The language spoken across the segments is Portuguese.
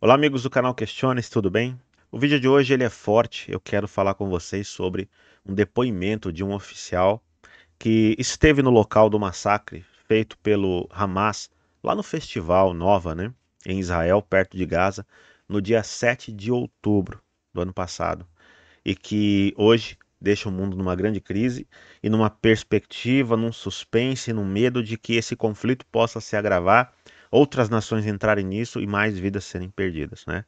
Olá amigos do canal Questiones, tudo bem? O vídeo de hoje ele é forte, eu quero falar com vocês sobre um depoimento de um oficial que esteve no local do massacre feito pelo Hamas lá no festival Nova, né, em Israel, perto de Gaza, no dia 7 de outubro do ano passado, e que hoje deixa o mundo numa grande crise e numa perspectiva, num suspense, num medo de que esse conflito possa se agravar outras nações entrarem nisso e mais vidas serem perdidas, né?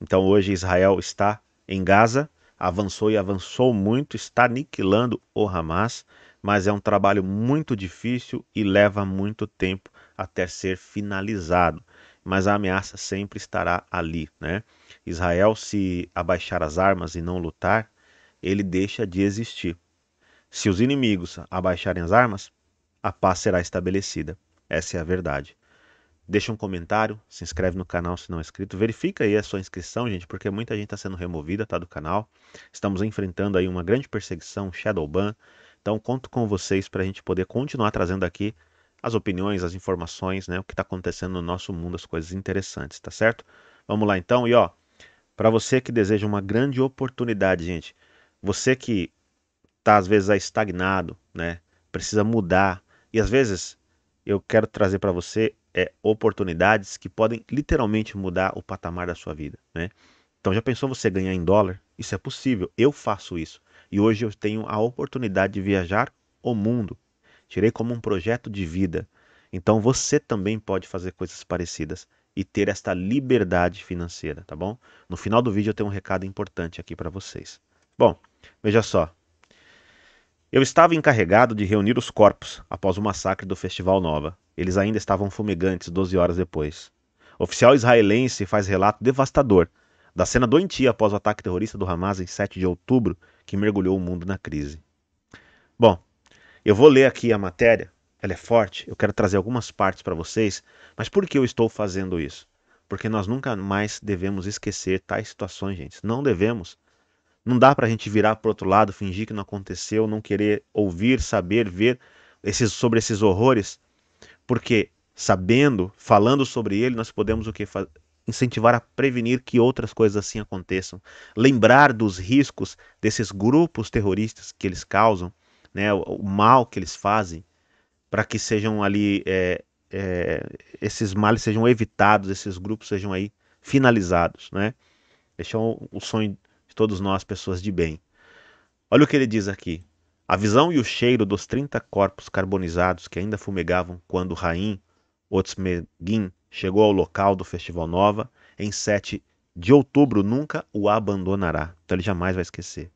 Então hoje Israel está em Gaza, avançou e avançou muito, está aniquilando o Hamas, mas é um trabalho muito difícil e leva muito tempo até ser finalizado. Mas a ameaça sempre estará ali, né? Israel se abaixar as armas e não lutar, ele deixa de existir. Se os inimigos abaixarem as armas, a paz será estabelecida. Essa é a verdade. Deixa um comentário, se inscreve no canal se não é inscrito. Verifica aí a sua inscrição, gente, porque muita gente está sendo removida, tá, do canal. Estamos enfrentando aí uma grande perseguição, Shadowban. Então, conto com vocês para a gente poder continuar trazendo aqui as opiniões, as informações, né, o que está acontecendo no nosso mundo, as coisas interessantes, tá certo? Vamos lá então, e ó, para você que deseja uma grande oportunidade, gente, você que tá às vezes aí estagnado, né, precisa mudar, e às vezes eu quero trazer para você é, oportunidades que podem literalmente mudar o patamar da sua vida. Né? Então, já pensou você ganhar em dólar? Isso é possível, eu faço isso. E hoje eu tenho a oportunidade de viajar o mundo. Tirei como um projeto de vida. Então, você também pode fazer coisas parecidas e ter esta liberdade financeira, tá bom? No final do vídeo eu tenho um recado importante aqui para vocês. Bom, veja só, eu estava encarregado de reunir os corpos após o massacre do Festival Nova. Eles ainda estavam fumegantes 12 horas depois. O oficial israelense faz relato devastador da cena doentia após o ataque terrorista do Hamas em 7 de outubro, que mergulhou o mundo na crise. Bom, eu vou ler aqui a matéria, ela é forte, eu quero trazer algumas partes para vocês, mas por que eu estou fazendo isso? Porque nós nunca mais devemos esquecer tais situações, gente. Não devemos não dá para a gente virar para outro lado, fingir que não aconteceu, não querer ouvir, saber, ver esses, sobre esses horrores, porque sabendo, falando sobre ele, nós podemos o que incentivar a prevenir que outras coisas assim aconteçam, lembrar dos riscos desses grupos terroristas que eles causam, né, o, o mal que eles fazem, para que sejam ali é, é, esses males sejam evitados, esses grupos sejam aí finalizados, né? Deixar é o, o sonho todos nós pessoas de bem. Olha o que ele diz aqui. A visão e o cheiro dos 30 corpos carbonizados que ainda fumegavam quando Raim Otsmeguin chegou ao local do Festival Nova em 7 de outubro nunca o abandonará. Então ele jamais vai esquecer.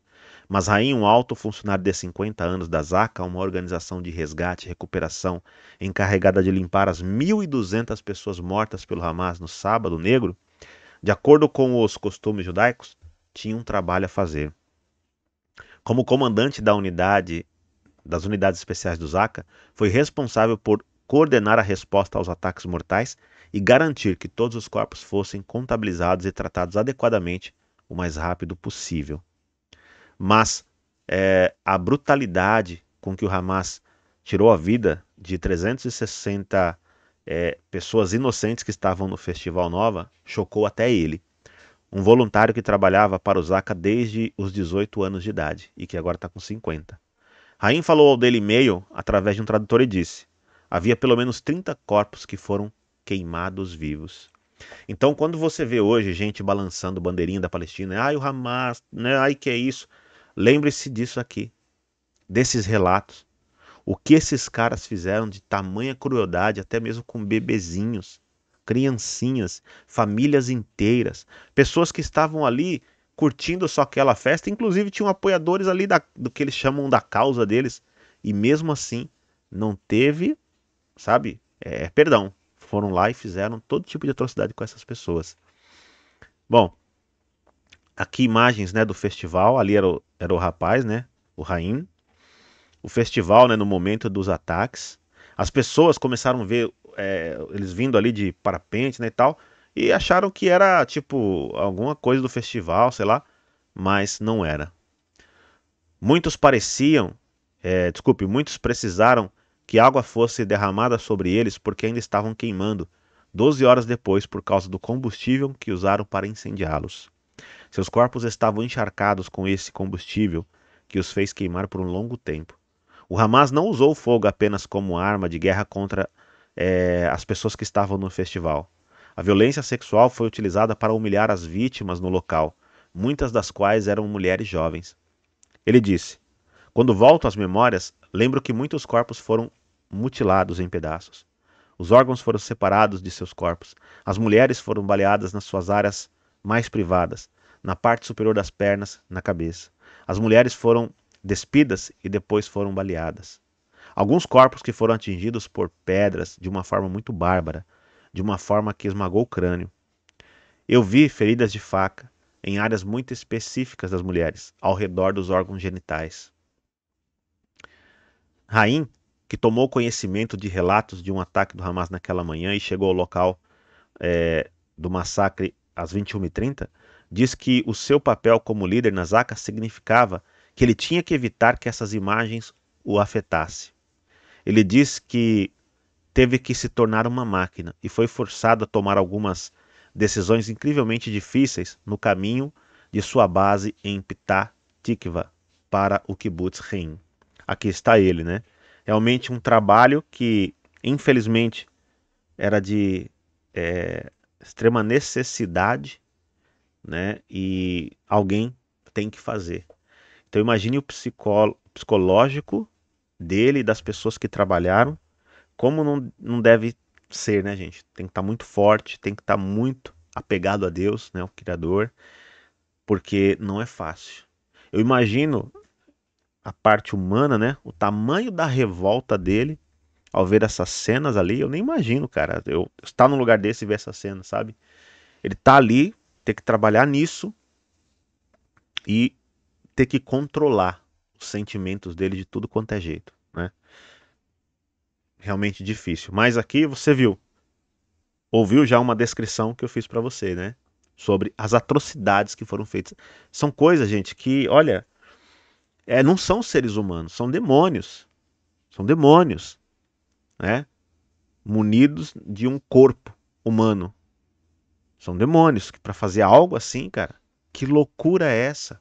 Mas Raim, um alto funcionário de 50 anos da ZACA, uma organização de resgate e recuperação encarregada de limpar as 1.200 pessoas mortas pelo Hamas no Sábado Negro, de acordo com os costumes judaicos, tinha um trabalho a fazer. Como comandante da unidade das unidades especiais do Zaca, foi responsável por coordenar a resposta aos ataques mortais e garantir que todos os corpos fossem contabilizados e tratados adequadamente o mais rápido possível. Mas é, a brutalidade com que o Hamas tirou a vida de 360 é, pessoas inocentes que estavam no Festival Nova chocou até ele um voluntário que trabalhava para zaka desde os 18 anos de idade e que agora está com 50. Rain falou ao Daily Mail através de um tradutor e disse: havia pelo menos 30 corpos que foram queimados vivos. Então, quando você vê hoje gente balançando bandeirinha da Palestina, ai o Hamas, né, ai que é isso, lembre-se disso aqui, desses relatos. O que esses caras fizeram de tamanha crueldade, até mesmo com bebezinhos, criancinhas, famílias inteiras, pessoas que estavam ali curtindo só aquela festa, inclusive tinham apoiadores ali da, do que eles chamam da causa deles, e mesmo assim não teve, sabe, é, é perdão. Foram lá e fizeram todo tipo de atrocidade com essas pessoas. Bom, aqui imagens né, do festival, ali era o, era o rapaz, né, o rain O festival, né, no momento dos ataques. As pessoas começaram a ver é, eles vindo ali de parapente, né, e tal, e acharam que era tipo alguma coisa do festival, sei lá, mas não era. Muitos pareciam, é, desculpe, muitos precisaram que água fosse derramada sobre eles porque ainda estavam queimando, 12 horas depois por causa do combustível que usaram para incendiá-los. Seus corpos estavam encharcados com esse combustível que os fez queimar por um longo tempo. O Hamas não usou o fogo apenas como arma de guerra contra é, as pessoas que estavam no festival. A violência sexual foi utilizada para humilhar as vítimas no local, muitas das quais eram mulheres jovens. Ele disse: Quando volto às memórias, lembro que muitos corpos foram mutilados em pedaços. Os órgãos foram separados de seus corpos. As mulheres foram baleadas nas suas áreas mais privadas, na parte superior das pernas, na cabeça. As mulheres foram despidas e depois foram baleadas. Alguns corpos que foram atingidos por pedras de uma forma muito bárbara, de uma forma que esmagou o crânio. Eu vi feridas de faca em áreas muito específicas das mulheres, ao redor dos órgãos genitais. Rain, que tomou conhecimento de relatos de um ataque do Hamas naquela manhã e chegou ao local é, do massacre às 21h30, diz que o seu papel como líder na Zaka significava que ele tinha que evitar que essas imagens o afetassem. Ele diz que teve que se tornar uma máquina e foi forçado a tomar algumas decisões incrivelmente difíceis no caminho de sua base em Ptah Tikva para o Kibbutz Reim. Aqui está ele, né? Realmente um trabalho que, infelizmente, era de é, extrema necessidade, né? E alguém tem que fazer. Então imagine o psicólogo, psicológico dele e das pessoas que trabalharam. Como não, não deve ser, né, gente? Tem que estar tá muito forte, tem que estar tá muito apegado a Deus, né, o Criador, porque não é fácil. Eu imagino a parte humana, né, o tamanho da revolta dele ao ver essas cenas ali. Eu nem imagino, cara, eu estar no lugar desse e ver essa cena, sabe? Ele tá ali, ter que trabalhar nisso e ter que controlar sentimentos dele de tudo quanto é jeito, né? Realmente difícil. Mas aqui você viu, ouviu já uma descrição que eu fiz para você, né? Sobre as atrocidades que foram feitas. São coisas, gente, que, olha, é, não são seres humanos, são demônios. São demônios, né? Munidos de um corpo humano. São demônios que para fazer algo assim, cara, que loucura é essa?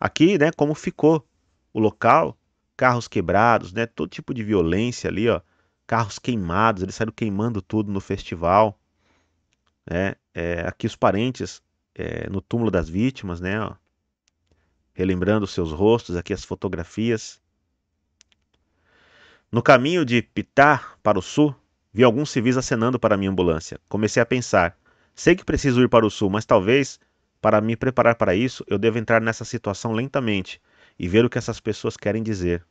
Aqui, né, como ficou o local, carros quebrados, né? Todo tipo de violência ali, ó. Carros queimados, eles saíram queimando tudo no festival. Né? É, aqui os parentes é, no túmulo das vítimas, né? Ó, relembrando seus rostos, aqui as fotografias. No caminho de Pitar para o sul, vi alguns civis acenando para minha ambulância. Comecei a pensar: sei que preciso ir para o sul, mas talvez, para me preparar para isso, eu deva entrar nessa situação lentamente e ver o que essas pessoas querem dizer.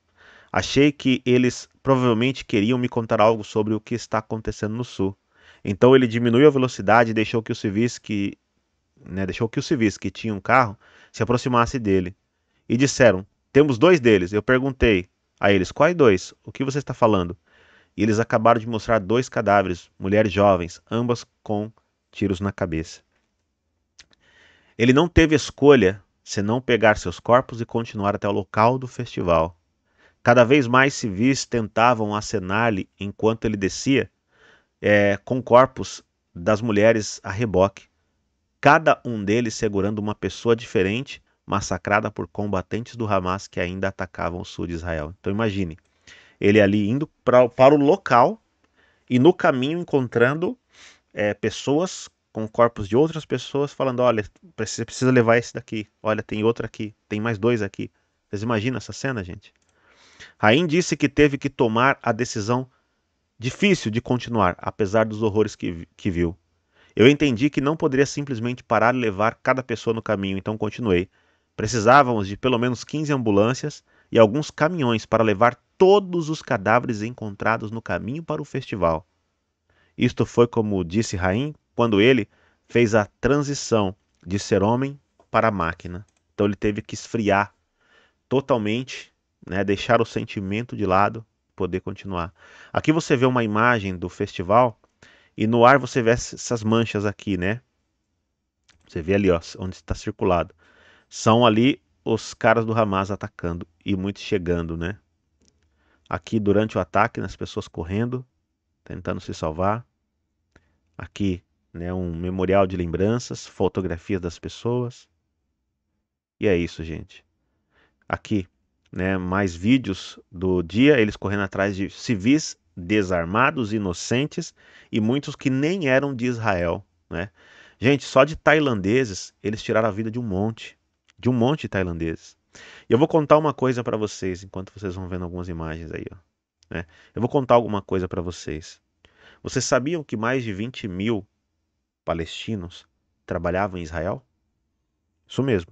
Achei que eles provavelmente queriam me contar algo sobre o que está acontecendo no sul. Então ele diminuiu a velocidade e deixou que os civis que né, deixou que os civis que tinham um carro se aproximasse dele. E disseram: "Temos dois deles". Eu perguntei a eles: "Quais dois? O que você está falando?" E eles acabaram de mostrar dois cadáveres, mulheres jovens, ambas com tiros na cabeça. Ele não teve escolha senão pegar seus corpos e continuar até o local do festival. Cada vez mais civis tentavam acenar-lhe enquanto ele descia, é, com corpos das mulheres a reboque, cada um deles segurando uma pessoa diferente, massacrada por combatentes do Hamas que ainda atacavam o sul de Israel. Então imagine, ele ali indo pra, para o local e no caminho encontrando é, pessoas com corpos de outras pessoas falando: olha, você precisa levar esse daqui, olha, tem outro aqui, tem mais dois aqui. Vocês imaginam essa cena, gente? Rain disse que teve que tomar a decisão difícil de continuar, apesar dos horrores que, que viu. Eu entendi que não poderia simplesmente parar e levar cada pessoa no caminho, então continuei. Precisávamos de pelo menos 15 ambulâncias e alguns caminhões para levar todos os cadáveres encontrados no caminho para o festival. Isto foi, como disse Rain, quando ele fez a transição de ser homem para máquina. Então ele teve que esfriar totalmente, né, deixar o sentimento de lado, poder continuar. Aqui você vê uma imagem do festival e no ar você vê essas manchas aqui, né? Você vê ali, ó, onde está circulado. São ali os caras do Hamas atacando e muitos chegando, né? Aqui durante o ataque, né, as pessoas correndo, tentando se salvar. Aqui né, um memorial de lembranças, fotografias das pessoas. E é isso, gente. Aqui, né, mais vídeos do dia, eles correndo atrás de civis desarmados, inocentes e muitos que nem eram de Israel, né? Gente, só de tailandeses eles tiraram a vida de um monte, de um monte de tailandeses. E eu vou contar uma coisa para vocês, enquanto vocês vão vendo algumas imagens aí, ó, né? Eu vou contar alguma coisa para vocês. Vocês sabiam que mais de 20 mil palestinos trabalhavam em Israel? Isso mesmo.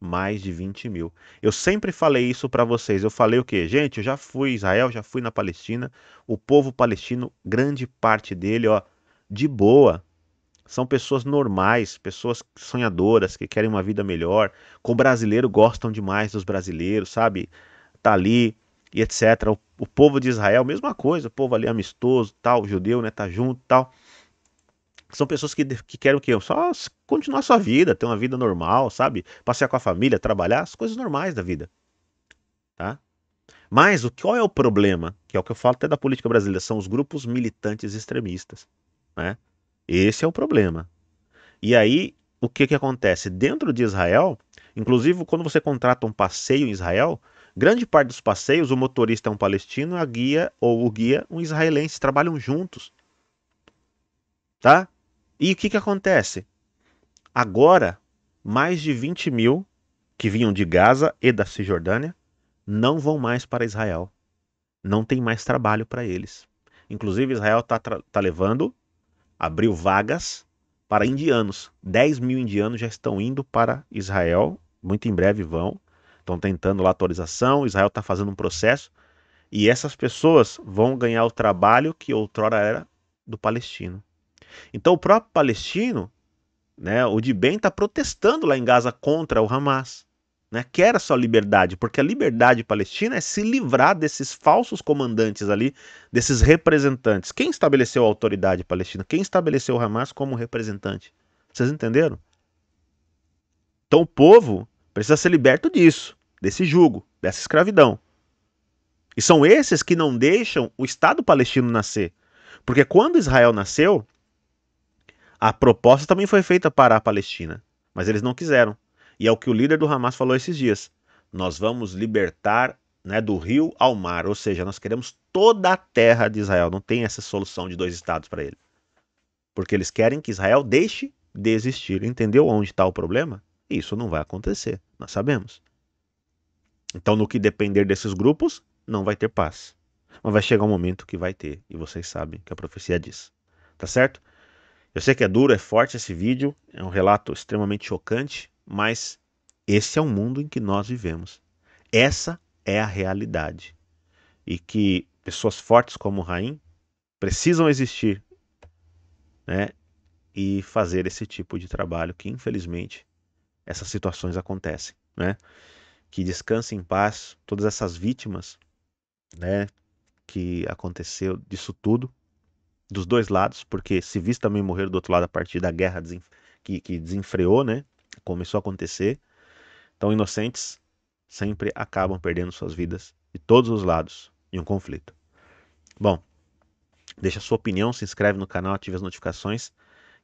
Mais de 20 mil. Eu sempre falei isso para vocês. Eu falei o quê? Gente, eu já fui em Israel, já fui na Palestina. O povo palestino, grande parte dele, ó, de boa. São pessoas normais, pessoas sonhadoras, que querem uma vida melhor. Com o brasileiro, gostam demais dos brasileiros, sabe? Tá ali e etc. O, o povo de Israel, mesma coisa. O povo ali amistoso, tal, judeu, né? Tá junto, tal são pessoas que, que querem o quê? Só continuar sua vida, ter uma vida normal, sabe? Passear com a família, trabalhar, as coisas normais da vida. Tá? Mas o qual é o problema? Que é o que eu falo até da política brasileira, são os grupos militantes extremistas. Né? Esse é o problema. E aí, o que, que acontece? Dentro de Israel, inclusive quando você contrata um passeio em Israel, grande parte dos passeios, o motorista é um palestino, a guia ou o guia um israelense, trabalham juntos. Tá? E o que, que acontece? Agora, mais de 20 mil que vinham de Gaza e da Cisjordânia não vão mais para Israel. Não tem mais trabalho para eles. Inclusive, Israel está tá levando, abriu vagas para indianos. 10 mil indianos já estão indo para Israel, muito em breve vão. Estão tentando lá autorização, Israel está fazendo um processo. E essas pessoas vão ganhar o trabalho que outrora era do palestino. Então o próprio palestino, né, o de bem, está protestando lá em Gaza contra o Hamas. Né, quer a sua liberdade, porque a liberdade palestina é se livrar desses falsos comandantes ali, desses representantes. Quem estabeleceu a autoridade palestina? Quem estabeleceu o Hamas como representante? Vocês entenderam? Então o povo precisa ser liberto disso, desse jugo, dessa escravidão. E são esses que não deixam o Estado palestino nascer. Porque quando Israel nasceu, a proposta também foi feita para a Palestina, mas eles não quiseram. E é o que o líder do Hamas falou esses dias. Nós vamos libertar né, do rio ao mar, ou seja, nós queremos toda a terra de Israel. Não tem essa solução de dois estados para ele. Porque eles querem que Israel deixe de existir. Entendeu onde está o problema? Isso não vai acontecer, nós sabemos. Então, no que depender desses grupos, não vai ter paz. Mas vai chegar um momento que vai ter, e vocês sabem que a profecia diz. Tá certo? Eu sei que é duro, é forte esse vídeo, é um relato extremamente chocante, mas esse é o mundo em que nós vivemos. Essa é a realidade. E que pessoas fortes como o Raim precisam existir né, e fazer esse tipo de trabalho que, infelizmente, essas situações acontecem. Né? Que descanse em paz todas essas vítimas né, que aconteceu disso tudo dos dois lados, porque civis também morreram do outro lado a partir da guerra que, que desenfreou, né? Começou a acontecer. Então, inocentes sempre acabam perdendo suas vidas de todos os lados em um conflito. Bom, deixa a sua opinião, se inscreve no canal, ative as notificações.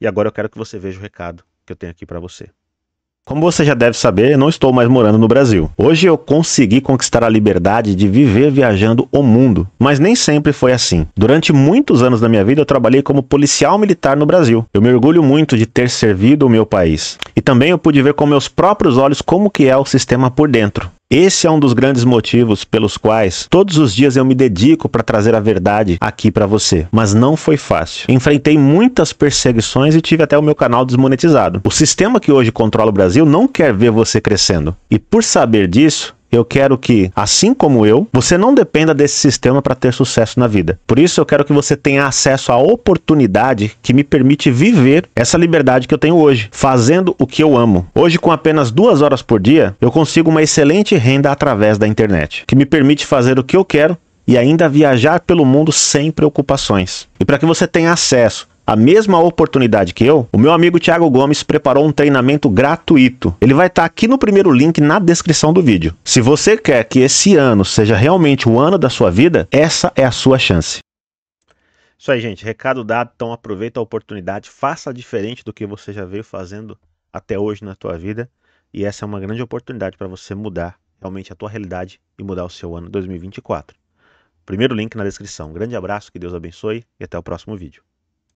E agora eu quero que você veja o recado que eu tenho aqui para você. Como você já deve saber, não estou mais morando no Brasil. Hoje eu consegui conquistar a liberdade de viver viajando o mundo, mas nem sempre foi assim. Durante muitos anos da minha vida eu trabalhei como policial militar no Brasil. Eu me orgulho muito de ter servido o meu país. E também eu pude ver com meus próprios olhos como que é o sistema por dentro. Esse é um dos grandes motivos pelos quais todos os dias eu me dedico para trazer a verdade aqui para você. Mas não foi fácil. Enfrentei muitas perseguições e tive até o meu canal desmonetizado. O sistema que hoje controla o Brasil não quer ver você crescendo. E por saber disso, eu quero que, assim como eu, você não dependa desse sistema para ter sucesso na vida. Por isso, eu quero que você tenha acesso à oportunidade que me permite viver essa liberdade que eu tenho hoje, fazendo o que eu amo. Hoje, com apenas duas horas por dia, eu consigo uma excelente renda através da internet, que me permite fazer o que eu quero e ainda viajar pelo mundo sem preocupações. E para que você tenha acesso a mesma oportunidade que eu, o meu amigo Thiago Gomes preparou um treinamento gratuito. Ele vai estar tá aqui no primeiro link na descrição do vídeo. Se você quer que esse ano seja realmente o ano da sua vida, essa é a sua chance. Isso aí, gente. Recado dado, então aproveita a oportunidade, faça diferente do que você já veio fazendo até hoje na tua vida. E essa é uma grande oportunidade para você mudar realmente a tua realidade e mudar o seu ano 2024. Primeiro link na descrição. Um grande abraço, que Deus abençoe e até o próximo vídeo.